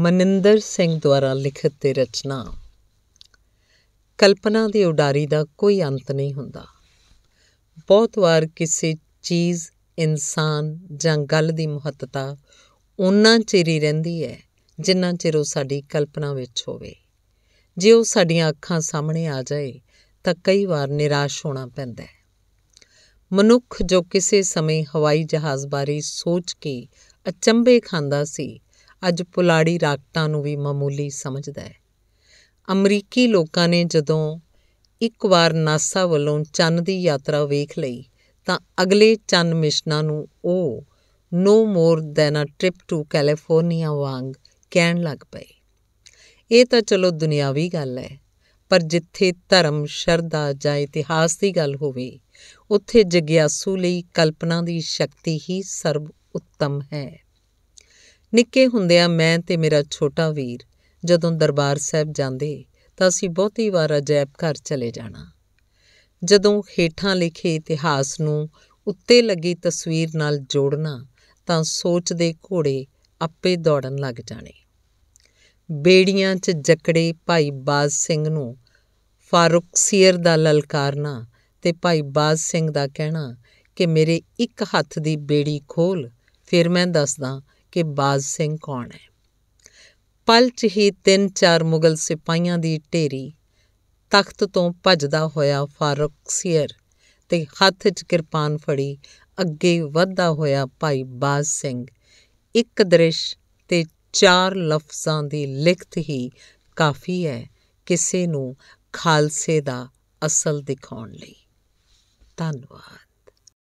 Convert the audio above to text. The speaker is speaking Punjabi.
ਮਨਿੰਦਰ ਸਿੰਘ ਦੁਆਰਾ ਲਿਖਤ ਤੇ ਰਚਨਾ ਕਲਪਨਾ ਦੀ ਉਡਾਰੀ ਦਾ ਕੋਈ ਅੰਤ ਨਹੀਂ ਹੁੰਦਾ ਬਹੁਤ ਵਾਰ ਕਿਸੇ ਚੀਜ਼ ਇਨਸਾਨ ਜਾਂ ਗੱਲ ਦੀ ਮਹੱਤਤਾ ਉਹਨਾਂ ਚਿਰ ਹੀ ਰਹਿੰਦੀ ਹੈ ਜਿੰਨਾ ਚਿਰ ਉਹ ਸਾਡੀ ਕਲਪਨਾ ਵਿੱਚ ਹੋਵੇ ਜੇ ਉਹ ਸਾਡੀਆਂ ਅੱਖਾਂ ਸਾਹਮਣੇ ਆ ਜਾਏ ਤਾਂ ਕਈ ਵਾਰ ਨਿਰਾਸ਼ ਹੋਣਾ ਪੈਂਦਾ ਹੈ ਮਨੁੱਖ ਜੋ ਕਿਸੇ ਸਮੇਂ ਹਵਾਈ ਜਹਾਜ਼ ਬਾਰੇ ਸੋਚ ਕੇ ਅਚੰਬੇ ਖਾਂਦਾ ਸੀ ਅੱਜ ਪੁਲਾੜੀ ਰਾਕਟਾਂ ਨੂੰ ਵੀ ਮਾਮੂਲੀ ਸਮਝਦਾ ਹੈ ਅਮਰੀਕੀ ਲੋਕਾਂ ਨੇ ਜਦੋਂ ਇੱਕ ਵਾਰ ਨਾਸਾ ਵੱਲੋਂ ਚੰਨ ਦੀ ਯਾਤਰਾ ਵੇਖ ਲਈ ਤਾਂ ਅਗਲੇ ਚੰਨ ਮਿਸ਼ਨਾਂ ਨੂੰ ਉਹ no more than a trip to California ਵਾਂਗ ਕਹਿਣ ਲੱਗ ਪਏ ਇਹ ਤਾਂ ਚਲੋ ਦੁਨਿਆਵੀ ਗੱਲ ਹੈ ਪਰ ਜਿੱਥੇ ਧਰਮ ਸ਼ਰਧਾ ਜਾਂ ਇਤਿਹਾਸ ਦੀ ਗੱਲ ਹੋਵੇ ਉੱਥੇ ਜਗਿਆਸੂ ਲਈ ਕਲਪਨਾ ਦੀ ਸ਼ਕਤੀ ਹੀ ਸਰਬ ਉੱਤਮ ਹੈ ਨਿੱਕੇ ਹੁੰਦਿਆਂ ਮੈਂ ਤੇ ਮੇਰਾ ਛੋਟਾ ਵੀਰ ਜਦੋਂ ਦਰਬਾਰ ਸਾਹਿਬ ਜਾਂਦੇ ਤਾਂ ਅਸੀਂ ਬਹੁਤੀ ਵਾਰ ਅਜੈਬ ਘਰ ਚਲੇ ਜਾਣਾ ਜਦੋਂ ਹੇਠਾਂ ਲਿਖੇ ਇਤਿਹਾਸ ਨੂੰ ਉੱਤੇ ਲੱਗੀ ਤਸਵੀਰ ਨਾਲ ਜੋੜਨਾ ਤਾਂ ਸੋਚ ਦੇ ਘੋੜੇ ਆਪੇ ਦੌੜਨ ਲੱਗ ਜਾਣੇ ਬੇੜੀਆਂ 'ਚ ਜਕੜੇ ਭਾਈ ਬਾਜ਼ ਸਿੰਘ ਨੂੰ ਫਾਰੂਕ ਸੀਰ ਦਾ ਲਲਕਾਰਨਾ ਤੇ ਭਾਈ ਬਾਜ਼ ਸਿੰਘ ਦਾ ਕਹਿਣਾ ਕਿ ਮੇਰੇ ਇੱਕ ਹੱਥ ਦੀ ਬੇੜੀ ਖੋਲ ਫਿਰ ਮੈਂ ਦੱਸਦਾ ਕਿ ਬਾਜ਼ ਸਿੰਘ ਕੌਣ ਹੈ ਪਲ 'ਚ ਹੀ ਤਿੰਨ ਚਾਰ ਮੁਗਲ ਸਿਪਾਹੀਆਂ ਦੀ ਢੇਰੀ ਤਖਤ ਤੋਂ ਭੱਜਦਾ ਹੋਇਆ ਫਾਰੁਕ ਸੀਰ ਤੇ ਹੱਥ 'ਚ ਕਿਰਪਾਨ ਫੜੀ ਅੱਗੇ ਵੱਧਦਾ ਹੋਇਆ ਭਾਈ ਬਾਜ਼ ਸਿੰਘ ਇੱਕ ਦ੍ਰਿਸ਼ ਤੇ ਚਾਰ ਲਫ਼ਜ਼ਾਂ ਦੀ ਲਿਖਤ ਹੀ ਕਾਫੀ ਹੈ ਕਿਸੇ ਨੂੰ ਖਾਲਸੇ ਦਾ ਅਸਲ ਦਿਖਾਉਣ ਲਈ ਧੰਨਵਾਦ